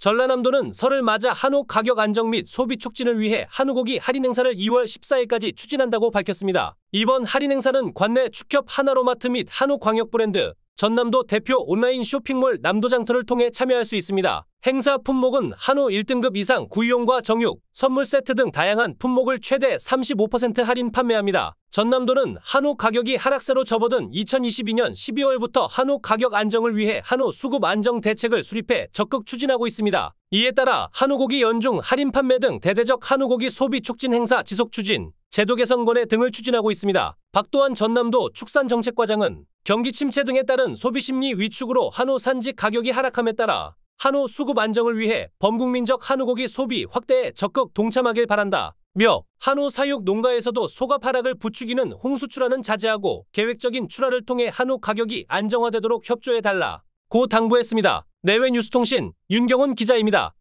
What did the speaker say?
전라남도는 설을 맞아 한우 가격 안정 및 소비 촉진을 위해 한우고기 할인 행사를 2월 14일까지 추진한다고 밝혔습니다. 이번 할인 행사는 관내 축협 하나로마트 및 한우 광역 브랜드 전남도 대표 온라인 쇼핑몰 남도장터를 통해 참여할 수 있습니다. 행사 품목은 한우 1등급 이상 구이용과 정육, 선물 세트 등 다양한 품목을 최대 35% 할인 판매합니다. 전남도는 한우 가격이 하락세로 접어든 2022년 12월부터 한우 가격 안정을 위해 한우 수급 안정 대책을 수립해 적극 추진하고 있습니다. 이에 따라 한우고기 연중 할인 판매 등 대대적 한우고기 소비 촉진 행사 지속 추진, 제도 개선권의 등을 추진하고 있습니다. 박도환 전남도 축산정책과장은 경기 침체 등에 따른 소비 심리 위축으로 한우 산지 가격이 하락함에 따라 한우 수급 안정을 위해 범국민적 한우고기 소비 확대에 적극 동참하길 바란다. 며 한우 사육 농가에서도 소가파락을 부추기는 홍수출하는 자제하고 계획적인 출하를 통해 한우 가격이 안정화되도록 협조해달라 고 당부했습니다. 내외뉴스통신 윤경훈 기자입니다.